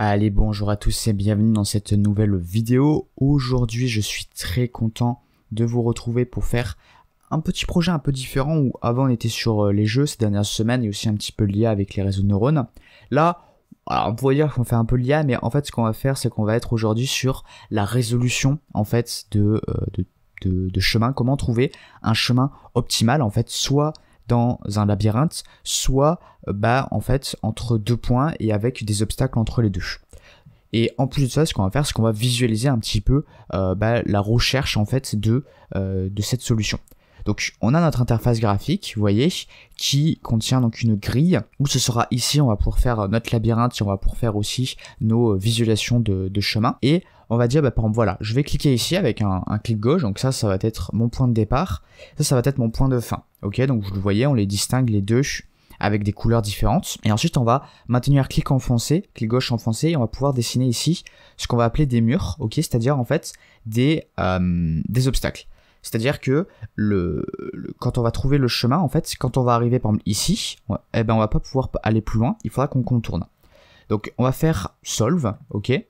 Allez, bonjour à tous et bienvenue dans cette nouvelle vidéo. Aujourd'hui, je suis très content de vous retrouver pour faire un petit projet un peu différent où avant on était sur euh, les jeux ces dernières semaines et aussi un petit peu lié avec les réseaux de neurones. Là, on pourrait dire qu'on fait un peu l'IA, mais en fait ce qu'on va faire c'est qu'on va être aujourd'hui sur la résolution en fait de, euh, de, de chemin, comment trouver un chemin optimal en fait, soit dans un labyrinthe, soit euh, bah, en fait entre deux points et avec des obstacles entre les deux. Et en plus de ça, ce qu'on va faire, c'est qu'on va visualiser un petit peu euh, bah, la recherche en fait de euh, cette solution. Donc on a notre interface graphique, vous voyez, qui contient donc une grille où ce sera ici, on va pouvoir faire euh, notre labyrinthe on va pouvoir faire aussi nos euh, visualisations de, chemin. Et on va dire, bah, par exemple, voilà, je vais cliquer ici avec un, clic gauche, donc ça, ça va être mon point de départ, ça, ça va être mon point de fin. Ok, donc vous le voyez, on les distingue les deux avec des couleurs différentes. Et ensuite, on va maintenir clic enfoncé, clic gauche enfoncé, et on va pouvoir dessiner ici ce qu'on va appeler des murs, ok, c'est-à-dire en fait des euh, obstacles. C'est-à-dire que le, quand on va trouver le chemin, en fait, quand on va arriver par exemple ici, on, eh ben, on va pas pouvoir aller plus loin, il faudra qu'on contourne. Donc on va faire solve, ok Et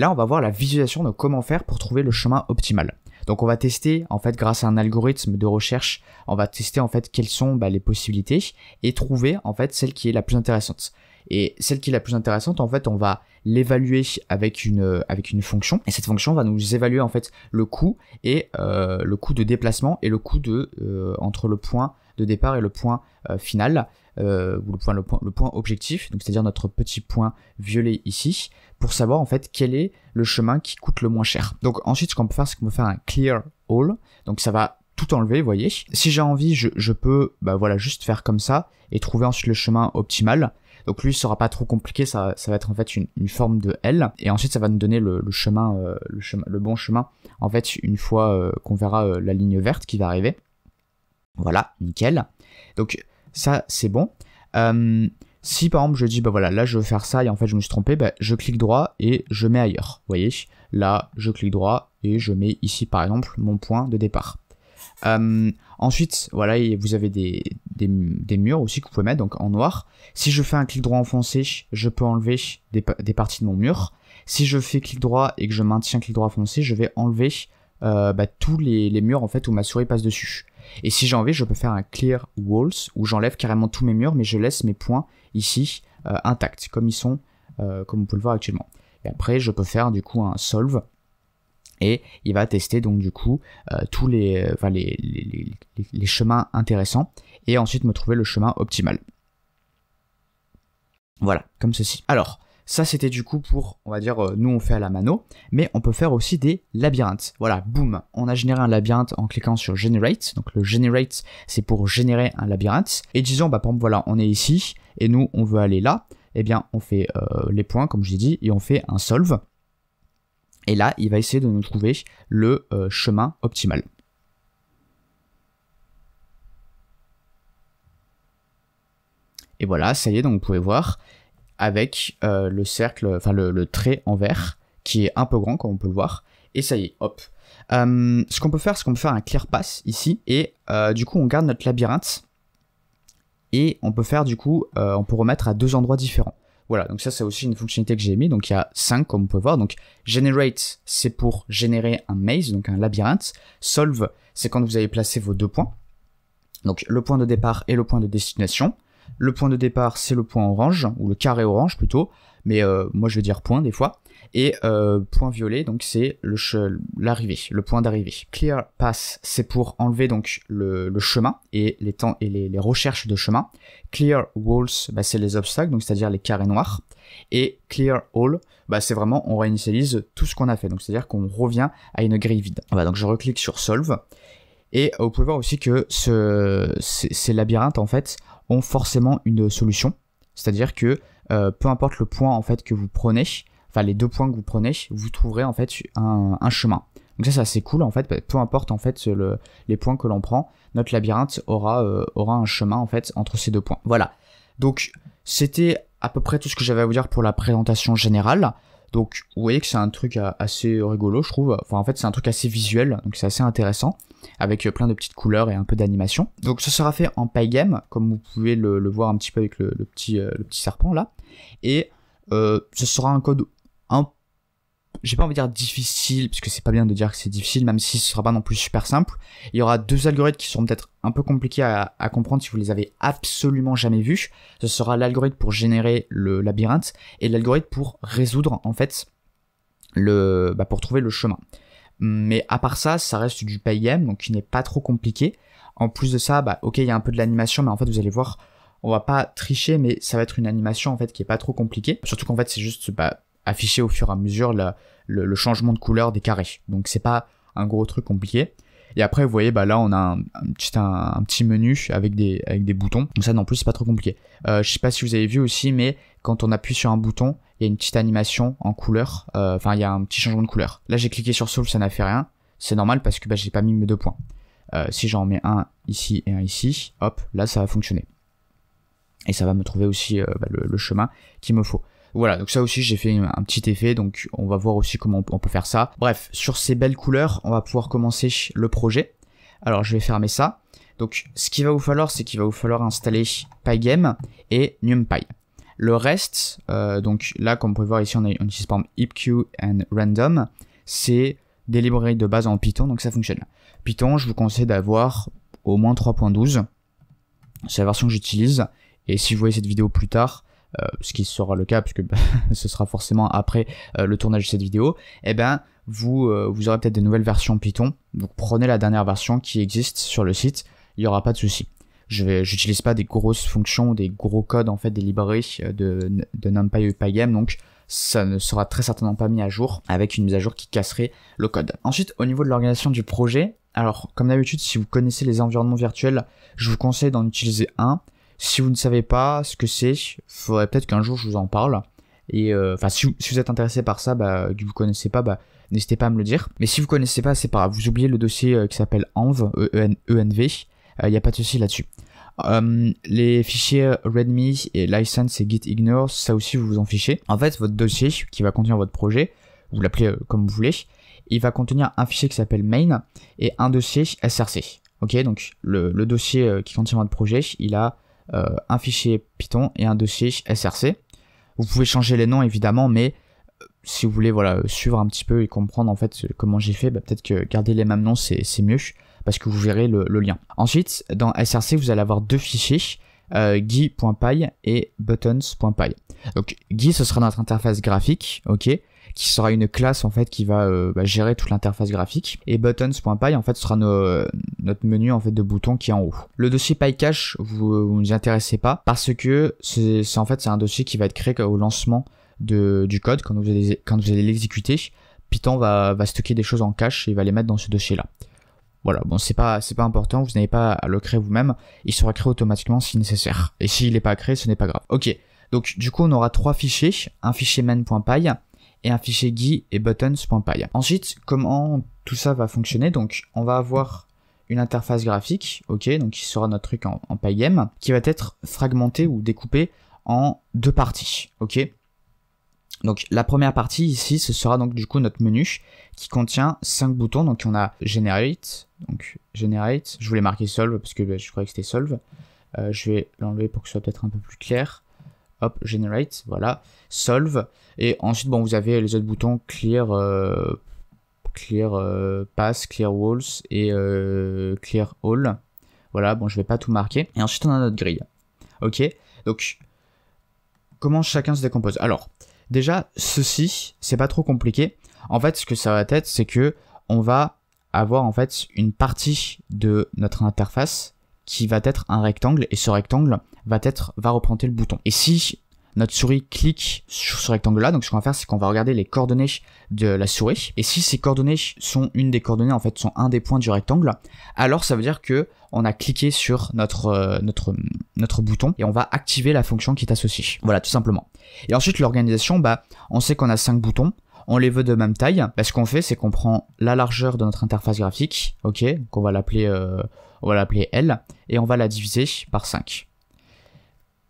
là on va voir la visualisation de comment faire pour trouver le chemin optimal. Donc on va tester en fait grâce à un algorithme de recherche, on va tester en fait quelles sont bah, les possibilités et trouver en fait celle qui est la plus intéressante. Et celle qui est la plus intéressante en fait on va l'évaluer avec une, euh, avec une fonction. Et cette fonction va nous évaluer en fait le coût et euh, le coût de déplacement et le coût de euh, entre le point de départ et le point final, ou le point, le point, le point objectif, donc c'est-à-dire notre petit point violet ici, pour savoir en fait quel est le chemin qui coûte le moins cher. Donc ensuite, ce qu'on peut faire, c'est qu'on peut faire un clear all, donc ça va tout enlever, voyez. Si j'ai envie, je, peux bah, voilà, juste faire comme ça et trouver ensuite le chemin optimal. Donc lui, sera pas trop compliqué, ça, ça va être en fait une, forme de L. Et ensuite, ça va nous donner le, chemin, euh, le chemin, le, bon chemin, en fait, une fois euh, qu'on verra euh, la ligne verte qui va arriver. Voilà, nickel. Donc ça, c'est bon. si par exemple, je dis, bah voilà, là, je veux faire ça, et en fait, je me suis trompé, bah, je clique droit et je mets ailleurs. voyez, là, je clique droit et je mets ici, par exemple, mon point de départ. Euh, ensuite, voilà, vous avez des, murs aussi que vous pouvez mettre donc en noir. Si je fais un clic droit enfoncé, je peux enlever des, parties de mon mur. Si je fais clic droit et que je maintiens clic droit enfoncé, je vais enlever euh, bah, tous les, murs en fait où ma souris passe dessus. Et si j'ai envie, je peux faire un clear walls où j'enlève carrément tous mes murs, mais je laisse mes points ici euh, intacts comme ils sont, comme vous pouvez le voir actuellement. Et après, je peux faire du coup un solve et il va tester donc du coup euh, tous les, chemins intéressants et ensuite me trouver le chemin optimal. Voilà, comme ceci. Alors, ça c'était du coup pour, on va dire, euh, nous on fait à la mano, mais on peut faire aussi des labyrinthes. Voilà, boum, on a généré un labyrinthe en cliquant sur Generate. Donc le Generate, c'est pour générer un labyrinthe. Et disons, bah, par voilà, on est ici, et nous on veut aller là. Eh bien, on fait euh, les points, comme je l'ai dit, et on fait un solve. Et là, il va essayer de nous trouver le euh, chemin optimal. Et voilà, ça y est, donc vous pouvez voir avec euh, le cercle, enfin le, trait en vert qui est un peu grand comme on peut le voir. Et ça y est, hop. Euh, ce qu'on peut faire, c'est qu'on peut faire un clear pass ici et du coup on garde notre labyrinthe et on peut faire du coup, on peut remettre à deux endroits différents. Voilà, donc ça c'est aussi une fonctionnalité que j'ai mis. Donc il y a 5 comme on peut voir. Donc generate c'est pour générer un maze, donc un labyrinthe. Solve c'est quand vous avez placé vos deux points. Donc le point de départ et le point de destination. Le point de départ c'est le point orange, ou le carré orange plutôt. Mais euh, moi je veux dire point des fois. Et euh, point violet, donc c'est l'arrivée, le point d'arrivée. Clear pass c'est pour enlever donc le, chemin et les temps et les, recherches de chemin. Clear walls, bah, c'est les obstacles, donc c'est-à-dire les carrés noirs. Et clear all, bah, c'est vraiment on réinitialise tout ce qu'on a fait, donc c'est-à-dire qu'on revient à une grille vide. donc je reclique sur solve. Et euh, vous pouvez voir aussi que ces, labyrinthes, en fait, ont forcément une solution. C'est-à-dire que euh, peu importe le point en fait que vous prenez, enfin les deux points que vous prenez, vous trouverez en fait un, chemin. Donc ça c'est assez cool en fait, bah, peu importe en fait les points que l'on prend, notre labyrinthe aura, euh, aura un chemin en fait entre ces deux points. Voilà. Donc c'était à peu près tout ce que j'avais à vous dire pour la présentation générale. Donc vous voyez que c'est un truc euh, assez rigolo je trouve. Enfin en fait c'est un truc assez visuel, donc c'est assez intéressant, avec euh, plein de petites couleurs et un peu d'animation. Donc ce sera fait en pygame, comme vous pouvez le, voir un petit peu avec le, petit, le petit serpent là. Et ce sera un code j'ai pas envie de dire difficile, puisque c'est pas bien de dire que c'est difficile, même si ce sera pas non plus super simple. Il y aura deux algorithmes qui seront peut-être un peu compliqués à, comprendre si vous les avez absolument jamais vus. Ce sera l'algorithme pour générer le labyrinthe et l'algorithme pour résoudre, en fait, le, bah, pour trouver le chemin. Mais à part ça, ça reste du PIM, donc qui n'est pas trop compliqué. En plus de ça, bah, ok, il y a un peu de l'animation, mais en fait, vous allez voir, on va pas tricher, mais ça va être une animation en fait qui est pas trop compliquée. Surtout qu'en fait, c'est juste bah, afficher au fur et à mesure le, changement de couleur des carrés. Donc c'est pas un gros truc compliqué. Et après, vous voyez, bah là, on a un, petit, menu avec des, boutons. Donc ça, non plus, c'est pas trop compliqué. Euh, je sais pas si vous avez vu aussi, mais quand on appuie sur un bouton, il y a une petite animation en couleur. Euh, enfin, il y a un petit changement de couleur. Là, j'ai cliqué sur Soul, ça n'a fait rien. C'est normal parce que bah, j'ai pas mis mes deux points. Euh, si j'en mets un ici et un ici, hop, là, ça va fonctionner. Et ça va me trouver aussi euh, bah, le, le chemin qu'il me faut. Voilà, donc ça aussi j'ai fait un petit effet, donc on va voir aussi comment on peut faire ça. Bref, sur ces belles couleurs, on va pouvoir commencer le projet. Alors je vais fermer ça. Donc ce qu'il va vous falloir, c'est qu'il va vous falloir installer Pygame et NumPy. Le reste, euh, donc là comme vous pouvez voir ici on, a, utilise par IPQ and Random, c'est des librairies de base en Python, donc ça fonctionne. Python, je vous conseille d'avoir au moins 3.12, c'est la version que j'utilise, et si vous voyez cette vidéo plus tard, euh, ce qui sera le cas puisque bah, ce sera forcément après euh, le tournage de cette vidéo, eh ben vous, euh, vous aurez peut-être des nouvelles versions Python. Donc prenez la dernière version qui existe sur le site, il n'y aura pas de souci. Je n'utilise pas des grosses fonctions, des gros codes en fait des librairies de, de NumPy ou donc ça ne sera très certainement pas mis à jour avec une mise à jour qui casserait le code. Ensuite, au niveau de l'organisation du projet, alors comme d'habitude, si vous connaissez les environnements virtuels, je vous conseille d'en utiliser un. Si vous ne savez pas ce que c'est, faudrait peut-être qu'un jour je vous en parle. Et euh, enfin, si, vous êtes intéressé par ça, bah, que vous connaissez pas, bah, n'hésitez pas à me le dire. Mais si vous connaissez pas, c'est pas grave. Vous oubliez le dossier euh, qui s'appelle ENV, e Il e, n'y e, euh, a pas de souci là-dessus. les fichiers Redmi et license et git ignore, ça aussi vous vous en fichez. En fait, votre dossier qui va contenir votre projet, vous l'appelez comme vous voulez, il va contenir un fichier qui s'appelle main et un dossier src. Ok, donc le, le dossier qui contient votre projet, il a euh, un fichier Python et un dossier SRC. Vous pouvez changer les noms évidemment, mais euh, si vous voulez voilà, euh, suivre un petit peu et comprendre en fait comment j'ai fait, bah, peut-être que garder les mêmes noms c'est mieux parce que vous verrez le, lien. Ensuite, dans SRC, vous allez avoir deux fichiers, gui.py et buttons.py. Donc gui, ce sera notre interface graphique, ok qui sera une classe en fait qui va euh, bah, gérer toute l'interface graphique. Et buttons.py en fait sera nos, euh, notre menu en fait de boutons qui est en haut. Le dossier PyCache, vous, euh, vous ne vous intéressez pas parce que c'est en fait c'est un dossier qui va être créé au lancement de, du code quand vous allez, quand vous allez l'exécuter. Python va, va stocker des choses en cache et va les mettre dans ce dossier-là. Voilà, bon, c'est pas, c'est pas important, vous n'avez pas à le créer vous-même, il sera créé automatiquement si nécessaire. Et s'il n'est pas créé, ce n'est pas grave. Ok, donc du coup, on aura trois fichiers, un fichier main.py, et un fichier GUI et buttons.py. Ensuite, comment tout ça va fonctionner Donc, on va avoir une interface graphique, ok, donc qui sera notre truc en, en Pygame, qui va être fragmenté ou découpé en deux parties, ok donc la première partie ici, ce sera donc du coup notre menu qui contient cinq boutons. Donc on a Generate, donc Generate, je voulais marquer Solve parce que bah, je croyais que c'était Solve. Euh, je vais l'enlever pour que ce soit peut-être un peu plus clair generate, voilà, solve, et ensuite, bon, vous avez les autres boutons clear, euh, clear euh, pass, clear walls et euh, clear all. Voilà, bon, je vais pas tout marquer. Et ensuite, on a notre grille. Ok, donc, comment chacun se décompose Alors, déjà, ceci, c'est pas trop compliqué. En fait, ce que ça va être, c'est que on va avoir en fait une partie de notre interface qui va être un rectangle et ce rectangle va être va représenter le bouton. Et si notre souris clique sur ce rectangle-là. Donc ce qu'on va faire, c'est qu'on va regarder les coordonnées de la souris. Et si ces coordonnées sont une des coordonnées, en fait, sont un des points du rectangle, alors ça veut dire que on a cliqué sur notre, euh, notre, notre bouton et on va activer la fonction qui est associée. Voilà, tout simplement. Et ensuite, l'organisation, bah, on sait qu'on a cinq boutons. On les veut de même taille. Bah, ce qu'on fait, c'est qu'on prend la largeur de notre interface graphique, ok, qu'on va l'appeler euh, on va l'appeler L, et on va la diviser par 5.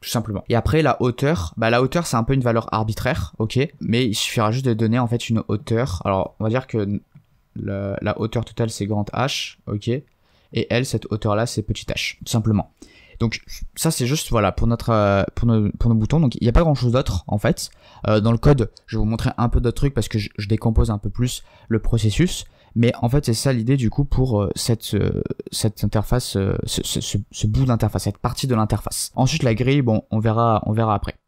Tout simplement. Et après, la hauteur, bah, la hauteur, c'est un peu une valeur arbitraire, ok, mais il suffira juste de donner, en fait, une hauteur. Alors, on va dire que la hauteur totale, c'est grande H, ok, et L, cette hauteur-là, c'est petit h, tout simplement. Donc ça c'est juste voilà pour notre euh, pour, nos, boutons. Donc il n'y a pas grand chose d'autre en fait. Euh, dans le code, je vais vous montrer un peu d'autres trucs parce que je, décompose un peu plus le processus. Mais en fait, c'est ça l'idée du coup pour euh, cette, euh, cette interface, euh, ce, ce, bout d'interface, cette partie de l'interface. Ensuite, la grille, bon, on verra, on verra après.